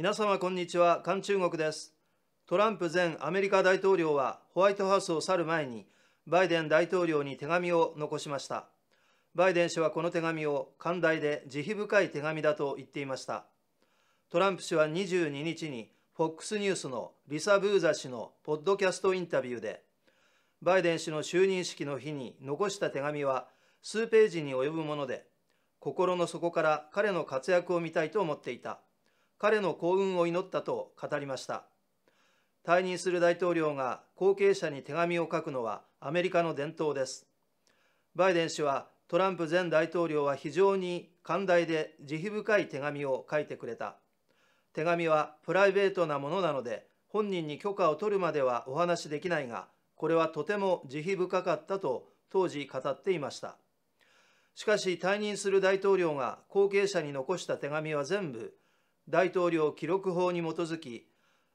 皆様こんにちは韓中国ですトランプ前アメリカ大統領はホワイトハウスを去る前にバイデン大統領に手紙を残しましたバイデン氏はこの手紙を寛大で慈悲深い手紙だと言っていましたトランプ氏は22日に FOX ニュースのリサ・ブーザ氏のポッドキャストインタビューでバイデン氏の就任式の日に残した手紙は数ページに及ぶもので心の底から彼の活躍を見たいと思っていた彼の幸運を祈ったと語りました退任する大統領が後継者に手紙を書くのはアメリカの伝統ですバイデン氏はトランプ前大統領は非常に寛大で慈悲深い手紙を書いてくれた手紙はプライベートなものなので本人に許可を取るまではお話しできないがこれはとても慈悲深かったと当時語っていましたしかし退任する大統領が後継者に残した手紙は全部大統領記録法に基づき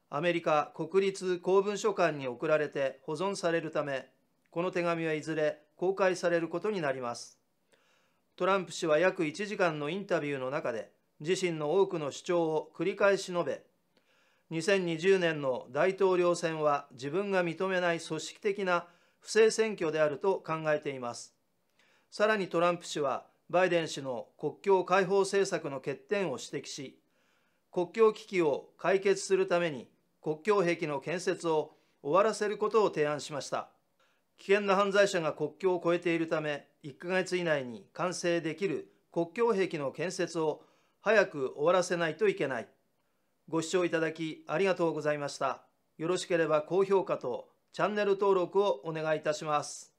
アメリカ国立公文書館に送られて保存されるためこの手紙はいずれ公開されることになりますトランプ氏は約1時間のインタビューの中で自身の多くの主張を繰り返し述べ2020年の大統領選は自分が認めない組織的な不正選挙であると考えていますさらにトランプ氏はバイデン氏の国境開放政策の欠点を指摘し国境危機を解決するために国境壁の建設を終わらせることを提案しました危険な犯罪者が国境を越えているため1ヶ月以内に完成できる国境壁の建設を早く終わらせないといけないご視聴いただきありがとうございましたよろしければ高評価とチャンネル登録をお願いいたします